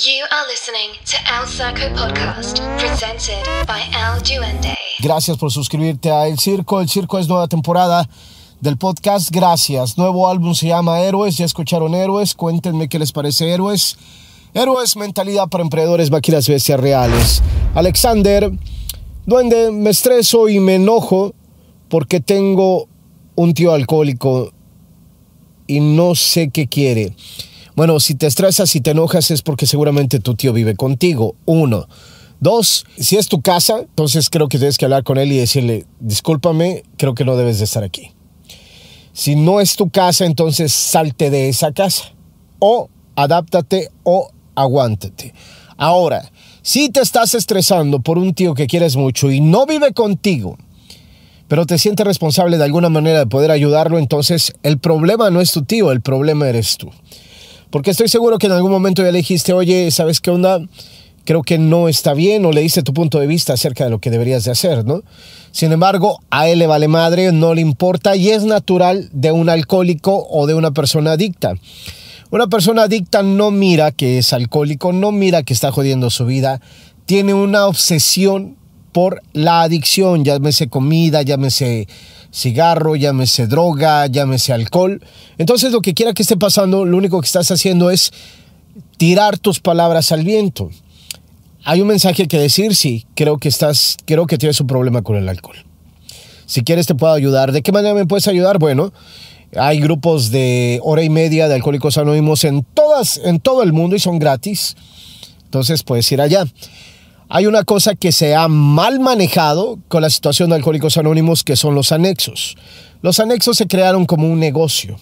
You listening to El Circo Podcast, presented by El Duende. Gracias por suscribirte a El Circo. El Circo es nueva temporada del podcast. Gracias. Nuevo álbum se llama Héroes. Ya escucharon Héroes. Cuéntenme qué les parece Héroes. Héroes, mentalidad para emprendedores, máquinas, bestias reales. Alexander, Duende, me estreso y me enojo porque tengo un tío alcohólico y no sé qué quiere. Bueno, si te estresas y te enojas es porque seguramente tu tío vive contigo. Uno. Dos, si es tu casa, entonces creo que tienes que hablar con él y decirle, discúlpame, creo que no debes de estar aquí. Si no es tu casa, entonces salte de esa casa. O adáptate o aguántate. Ahora, si te estás estresando por un tío que quieres mucho y no vive contigo, pero te sientes responsable de alguna manera de poder ayudarlo, entonces el problema no es tu tío, el problema eres tú. Porque estoy seguro que en algún momento ya le dijiste, oye, ¿sabes qué onda? Creo que no está bien o le diste tu punto de vista acerca de lo que deberías de hacer, ¿no? Sin embargo, a él le vale madre, no le importa y es natural de un alcohólico o de una persona adicta. Una persona adicta no mira que es alcohólico, no mira que está jodiendo su vida, tiene una obsesión por la adicción, llámese comida, llámese cigarro, llámese droga, llámese alcohol. Entonces lo que quiera que esté pasando, lo único que estás haciendo es tirar tus palabras al viento. Hay un mensaje que decir, sí, creo que estás, creo que tienes un problema con el alcohol. Si quieres te puedo ayudar. ¿De qué manera me puedes ayudar? Bueno, hay grupos de hora y media de Alcohólicos Anónimos en todas, en todo el mundo y son gratis. Entonces puedes ir allá hay una cosa que se ha mal manejado con la situación de Alcohólicos Anónimos, que son los anexos. Los anexos se crearon como un negocio.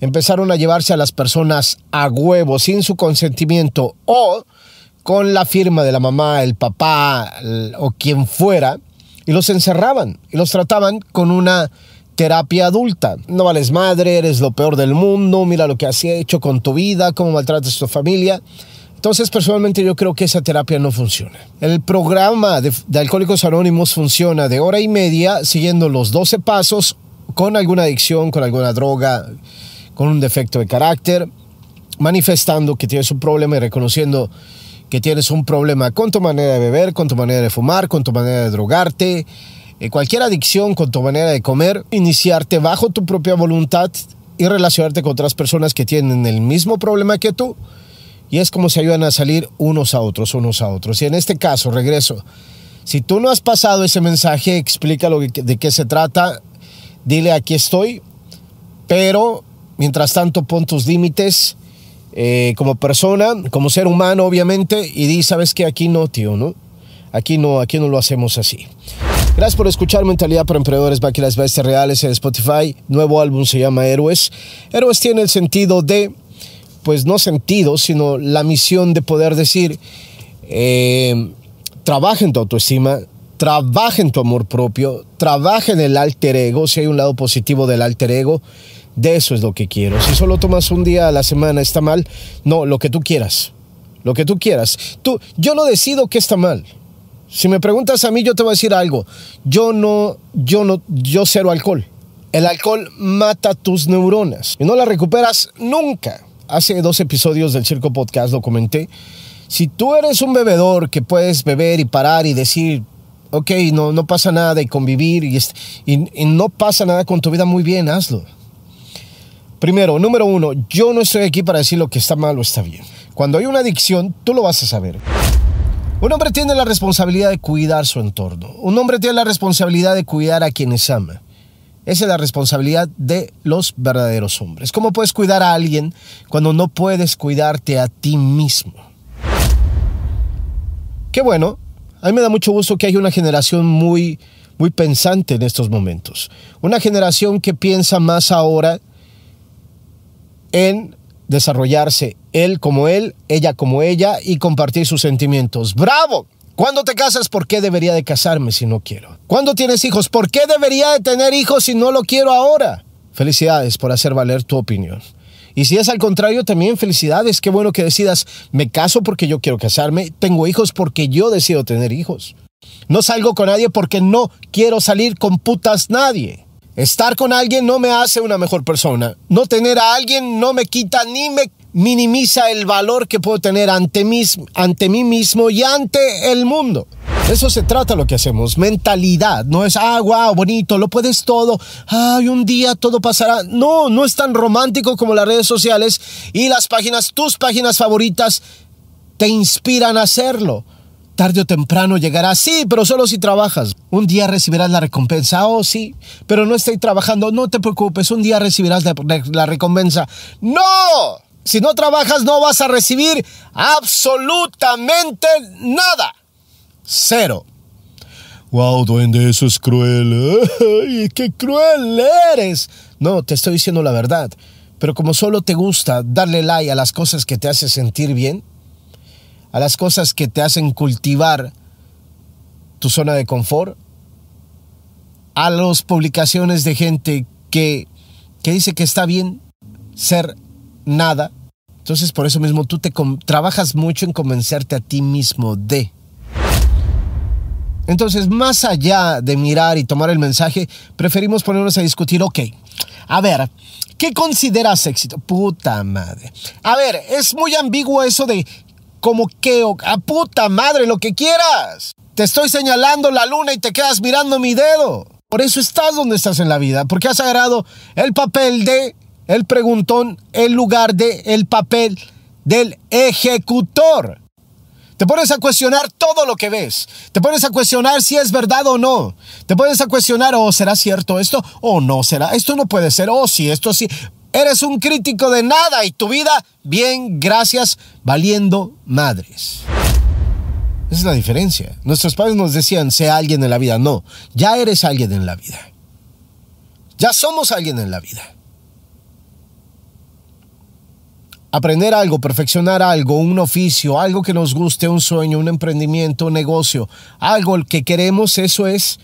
Empezaron a llevarse a las personas a huevo, sin su consentimiento o con la firma de la mamá, el papá o quien fuera, y los encerraban y los trataban con una terapia adulta. No vales madre, eres lo peor del mundo, mira lo que has hecho con tu vida, cómo maltratas a tu familia. Entonces, personalmente yo creo que esa terapia no funciona. El programa de, Alcohólicos Anónimos funciona de hora y media siguiendo los 12 pasos con alguna adicción, con alguna droga, con un defecto de carácter, manifestando que tienes un problema y reconociendo que tienes un problema con tu manera de beber, con tu manera de fumar, con tu manera de drogarte, eh, cualquier adicción con tu manera de comer, iniciarte bajo tu propia voluntad y relacionarte con otras personas que tienen el mismo problema que tú y es como se ayudan a salir unos a otros, unos a otros. Y en este caso, regreso, si tú no has pasado ese mensaje, explica lo de qué se trata, dile aquí estoy, pero mientras tanto pon tus límites eh, como persona, como ser humano obviamente, y di, sabes que aquí no, tío, ¿no? Aquí no, aquí no lo hacemos así. Gracias por escuchar Mentalidad para Emprendedores, Va las Bestias Reales en Spotify. Nuevo álbum se llama Héroes. Héroes tiene el sentido de pues no sentido, sino la misión de poder decir, eh, trabaja en tu autoestima, trabaja en tu amor propio, trabaja en el alter ego, si hay un lado positivo del alter ego, de eso es lo que quiero. Si solo tomas un día a la semana, ¿está mal? No, lo que tú quieras, lo que tú quieras. Tú, yo no decido qué está mal. Si me preguntas a mí, yo te voy a decir algo. Yo no, yo no, yo cero alcohol. El alcohol mata tus neuronas y no las recuperas nunca hace dos episodios del Circo Podcast lo comenté. Si tú eres un bebedor que puedes beber y parar y decir, ok, no, no pasa nada y convivir y, y no pasa nada con tu vida, muy bien, hazlo. Primero, número uno, yo no estoy aquí para decir lo que está mal o está bien. Cuando hay una adicción, tú lo vas a saber. Un hombre tiene la responsabilidad de cuidar su entorno. Un hombre tiene la responsabilidad de cuidar a quienes ama. Esa es la responsabilidad de los verdaderos hombres. ¿Cómo puedes cuidar a alguien cuando no puedes cuidarte a ti mismo? Qué bueno, a mí me da mucho gusto que haya una generación muy, muy pensante en estos momentos. Una generación que piensa más ahora en desarrollarse él como él, ella como ella y compartir sus sentimientos. ¡Bravo! ¿Cuándo te casas? ¿Por qué debería de casarme si no quiero? ¿Cuándo tienes hijos? ¿Por qué debería de tener hijos si no lo quiero ahora? Felicidades por hacer valer tu opinión. Y si es al contrario, también felicidades. Qué bueno que decidas, me caso porque yo quiero casarme, tengo hijos porque yo decido tener hijos. No salgo con nadie porque no quiero salir con putas nadie. Estar con alguien no me hace una mejor persona. No tener a alguien no me quita ni me minimiza el valor que puedo tener ante, ante mí mismo y ante el mundo. Eso se trata lo que hacemos, mentalidad, no es, agua, ah, wow, bonito, lo puedes todo, ay, un día todo pasará. No, no es tan romántico como las redes sociales y las páginas, tus páginas favoritas, te inspiran a hacerlo. Tarde o temprano llegará, sí, pero solo si trabajas. Un día recibirás la recompensa, oh sí, pero no estoy trabajando, no te preocupes, un día recibirás la, la recompensa. ¡No! Si no trabajas no vas a recibir absolutamente nada. Cero. Wow, duende, eso es cruel. qué cruel eres. No, te estoy diciendo la verdad. Pero como solo te gusta darle like a las cosas que te hacen sentir bien, a las cosas que te hacen cultivar tu zona de confort, a las publicaciones de gente que, que dice que está bien ser nada. Entonces por eso mismo tú te trabajas mucho en convencerte a ti mismo de. Entonces, más allá de mirar y tomar el mensaje, preferimos ponernos a discutir, ok, a ver, ¿qué consideras éxito? Puta madre. A ver, es muy ambiguo eso de como que, o, a ah, puta madre, lo que quieras. Te estoy señalando la luna y te quedas mirando mi dedo. Por eso estás donde estás en la vida, porque has agarrado el papel de el preguntón en lugar de el papel del ejecutor. Te pones a cuestionar todo lo que ves. Te pones a cuestionar si es verdad o no. Te pones a cuestionar, o oh, será cierto esto o no será. Esto no puede ser. O oh, si esto sí. Eres un crítico de nada y tu vida, bien, gracias, valiendo madres. Esa es la diferencia. Nuestros padres nos decían, sea alguien en la vida. No, ya eres alguien en la vida. Ya somos alguien en la vida. Aprender algo, perfeccionar algo, un oficio, algo que nos guste, un sueño, un emprendimiento, un negocio, algo que queremos, eso es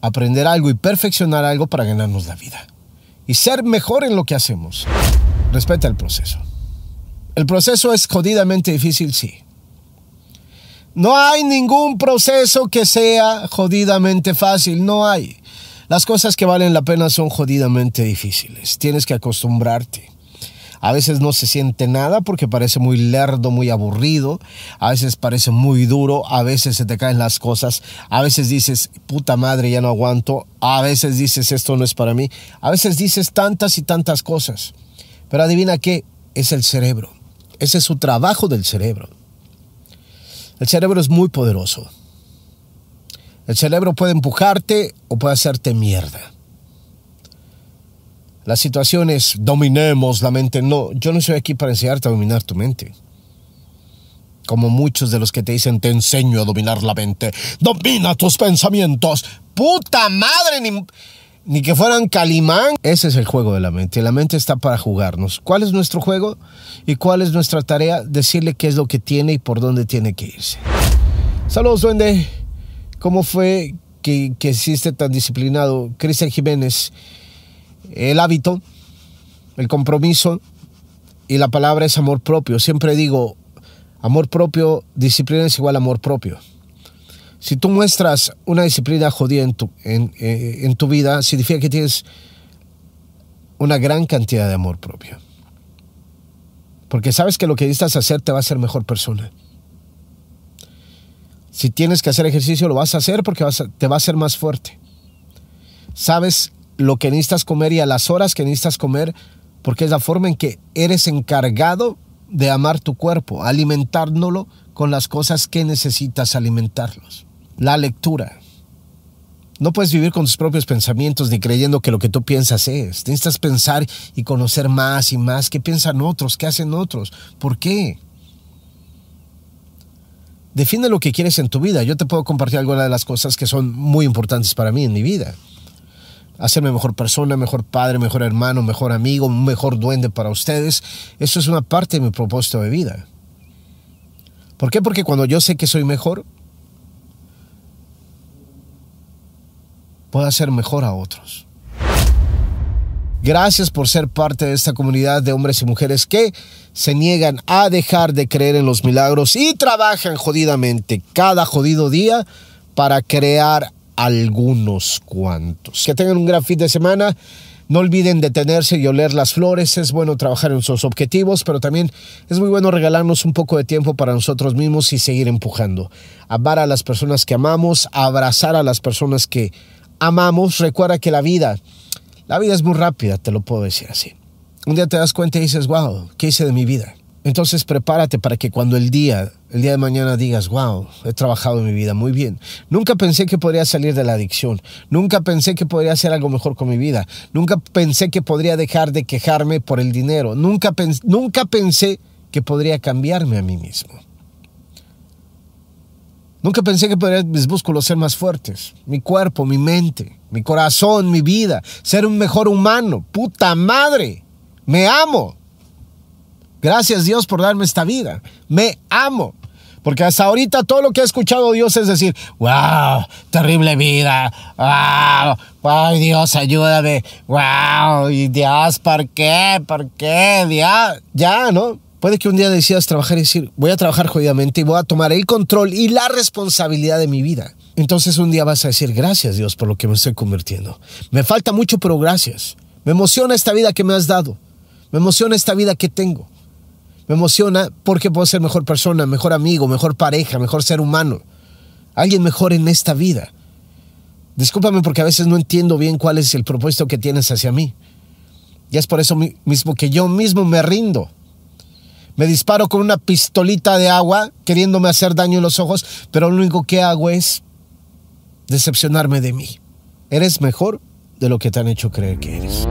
aprender algo y perfeccionar algo para ganarnos la vida. Y ser mejor en lo que hacemos. Respeta el proceso. El proceso es jodidamente difícil, sí. No hay ningún proceso que sea jodidamente fácil, no hay. Las cosas que valen la pena son jodidamente difíciles. Tienes que acostumbrarte. A veces no se siente nada porque parece muy lerdo, muy aburrido. A veces parece muy duro. A veces se te caen las cosas. A veces dices, puta madre, ya no aguanto. A veces dices, esto no es para mí. A veces dices tantas y tantas cosas. Pero adivina qué, es el cerebro. Ese es su trabajo del cerebro. El cerebro es muy poderoso. El cerebro puede empujarte o puede hacerte mierda. La situación es dominemos la mente. No, yo no estoy aquí para enseñarte a dominar tu mente. Como muchos de los que te dicen te enseño a dominar la mente. Domina tus pensamientos. Puta madre, ni, que fueran calimán. Ese es el juego de la mente. La mente está para jugarnos. ¿Cuál es nuestro juego y cuál es nuestra tarea? Decirle qué es lo que tiene y por dónde tiene que irse. Saludos, duende. ¿Cómo fue que, que hiciste tan disciplinado? Cristian Jiménez el hábito, el compromiso y la palabra es amor propio. Siempre digo, amor propio, disciplina es igual a amor propio. Si tú muestras una disciplina jodida en tu, eh, en, tu vida, significa que tienes una gran cantidad de amor propio. Porque sabes que lo que necesitas hacer te va a hacer mejor persona. Si tienes que hacer ejercicio, lo vas a hacer porque te va a hacer más fuerte. Sabes lo que necesitas comer y a las horas que necesitas comer, porque es la forma en que eres encargado de amar tu cuerpo, alimentándolo con las cosas que necesitas alimentarlos. La lectura. No puedes vivir con tus propios pensamientos ni creyendo que lo que tú piensas es. Necesitas pensar y conocer más y más qué piensan otros, qué hacen otros, por qué. Define lo que quieres en tu vida. Yo te puedo compartir algunas de las cosas que son muy importantes para mí en mi vida hacerme mejor persona, mejor padre, mejor hermano, mejor amigo, mejor duende para ustedes. Eso es una parte de mi propósito de vida. ¿Por qué? Porque cuando yo sé que soy mejor, puedo hacer mejor a otros. Gracias por ser parte de esta comunidad de hombres y mujeres que se niegan a dejar de creer en los milagros y trabajan jodidamente cada jodido día para crear algunos cuantos. Que tengan un gran fin de semana. No olviden detenerse y oler las flores. Es bueno trabajar en sus objetivos, pero también es muy bueno regalarnos un poco de tiempo para nosotros mismos y seguir empujando. Amar a las personas que amamos, abrazar a las personas que amamos. Recuerda que la vida, la vida es muy rápida, te lo puedo decir así. Un día te das cuenta y dices, wow, ¿qué hice de mi vida? Entonces prepárate para que cuando el día, el día de mañana digas, wow, he trabajado en mi vida muy bien. Nunca pensé que podría salir de la adicción. Nunca pensé que podría hacer algo mejor con mi vida. Nunca pensé que podría dejar de quejarme por el dinero. Nunca, nunca pensé que podría cambiarme a mí mismo. Nunca pensé que podría mis músculos ser más fuertes, mi cuerpo, mi mente, mi corazón, mi vida, ser un mejor humano. Puta madre, me amo. Gracias Dios por darme esta vida. Me amo. Porque hasta ahorita todo lo que ha escuchado Dios es decir, wow, terrible vida, wow, ay Dios, ayúdame, wow, y Dios, ¿por qué? ¿Por qué? Dios, ya, ¿no? Puede que un día decidas trabajar y decir, voy a trabajar jodidamente y voy a tomar el control y la responsabilidad de mi vida. Entonces un día vas a decir, gracias Dios por lo que me estoy convirtiendo. Me falta mucho, pero gracias. Me emociona esta vida que me has dado. Me emociona esta vida que tengo. Me emociona porque puedo ser mejor persona, mejor amigo, mejor pareja, mejor ser humano. Alguien mejor en esta vida. Discúlpame porque a veces no entiendo bien cuál es el propósito que tienes hacia mí. Y es por eso mismo que yo mismo me rindo. Me disparo con una pistolita de agua queriéndome hacer daño en los ojos, pero lo único que hago es decepcionarme de mí. Eres mejor de lo que te han hecho creer que eres.